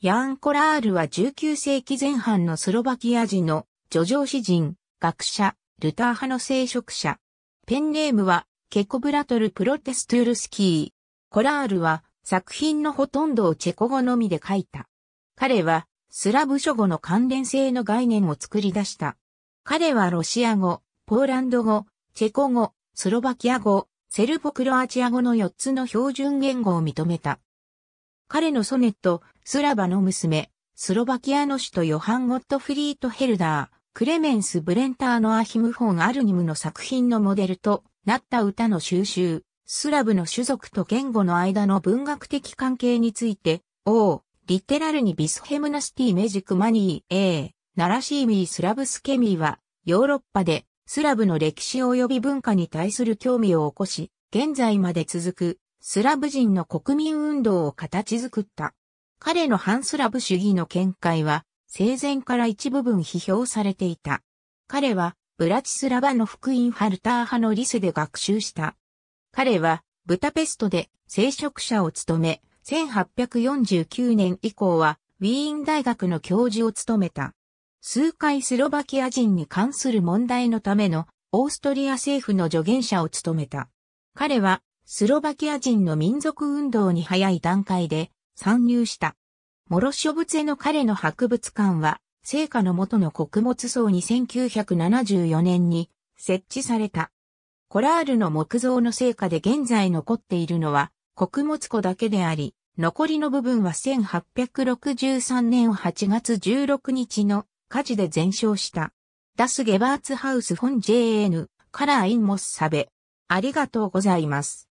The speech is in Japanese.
ヤン・コラールは19世紀前半のスロバキア人の叙情詩人、学者、ルター派の聖職者。ペンネームはケコブラトル・プロテストゥールスキー。コラールは作品のほとんどをチェコ語のみで書いた。彼はスラブ諸語の関連性の概念を作り出した。彼はロシア語、ポーランド語、チェコ語、スロバキア語、セルボクロアチア語の4つの標準言語を認めた。彼のソネット、スラバの娘、スロバキアの首都ヨハン・ゴットフリート・ヘルダー、クレメンス・ブレンターのアヒム・フォン・アルニムの作品のモデルとなった歌の収集、スラブの種族と言語の間の文学的関係について、王、リテラルにビスヘムナスティ・メジク・マニー、A、ナラシーミー・スラブスケミーは、ヨーロッパでスラブの歴史及び文化に対する興味を起こし、現在まで続くスラブ人の国民運動を形作った。彼の反スラブ主義の見解は、生前から一部分批評されていた。彼は、ブラチスラバの福音ハルター派のリスで学習した。彼は、ブタペストで聖職者を務め、1849年以降は、ウィーン大学の教授を務めた。数回スロバキア人に関する問題のためのオーストリア政府の助言者を務めた。彼はスロバキア人の民族運動に早い段階で参入した。モロショブツェの彼の博物館は、聖火の元の穀物層に1974年に設置された。コラールの木造の成果で現在残っているのは穀物庫だけであり、残りの部分は1863年8月16日の火事で全焼した。ダス・ゲバーツハウス・フォン・ jn、カラー・イン・モス・サベ。ありがとうございます。